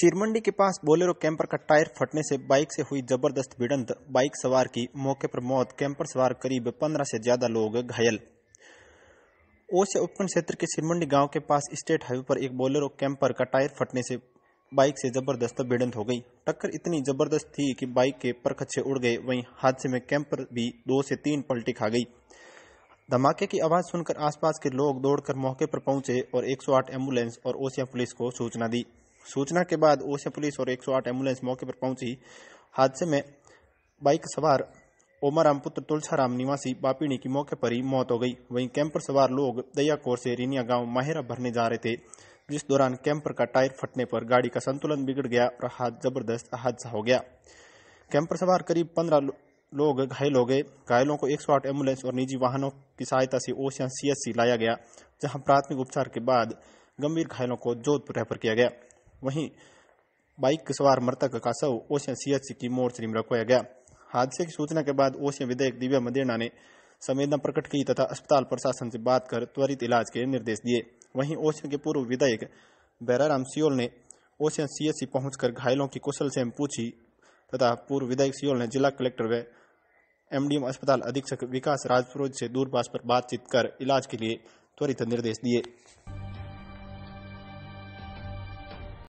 शिरमंडी के पास Bolero camper का टायर फटने से बाइक से हुई जबरदस्त भिड़ंत बाइक सवार की मौके पर मौत कैंपर सवार करीब पंद्रह से ज्यादा लोग घायल ओसे उपखंड क्षेत्र के सिरमंडी गांव के पास स्टेट हाईवे पर एक बोलेरो कैंपर का टायर फटने से बाइक से जबरदस्त भिड़ंत हो गई टक्कर इतनी जबरदस्त थी कि बाइक के से उड़ गए वहीं हादसे में कैंपर भी दो से तीन पलटी खा गई धमाके की आवाज सुनकर आसपास के लोग दौड़कर मौके पर पहुंचे और 108 एम्बुलेंस और ओसिया पुलिस को सूचना दी सूचना के बाद ओसे पुलिस और 108 एम्बुलेंस मौके पर पहुंची हादसे में बाइक सवार ओमाराम पुत्र तुलसाराम निवासी बापिणी की मौके पर ही मौत हो गई वहीं कैंपर सवार लोग दयाकोर से रिनिया गांव माहेरा भरने जा रहे थे जिस दौरान कैंपर का टायर फटने पर गाड़ी का संतुलन बिगड़ गया और हाथ जबरदस्त हादसा हो गया कैंपर सवार करीब पंद्रह लोग घायल हो गए घायलों को 108 एम्बुलेंस और निजी वाहनों की सहायता से ओशिया सीएससी लाया गया जहां प्राथमिक उपचार के बाद गंभीर घायलों को जोधपुर रेफर किया गया वहीं बाइक सवार मृतक का शव ओशिया सीएचसी की मोर्चरी में रखवाया गया हादसे की सूचना के बाद ओशिया विधायक दिव्या मदेना ने संवेदना प्रकट की तथा अस्पताल प्रशासन से बात कर त्वरित इलाज के निर्देश दिए वहीं ओशिया के पूर्व विधायक बैराराम सियोल ने ओशिया सीएचसी पहुंचकर घायलों की कुशल से पूछी तथा पूर्व विधायक सियोल ने जिला कलेक्टर व एमडीएम अस्पताल अधीक्षक विकास राजपुरोज से दूरभाष पर बातचीत कर इलाज के लिए त्वरित निर्देश दिए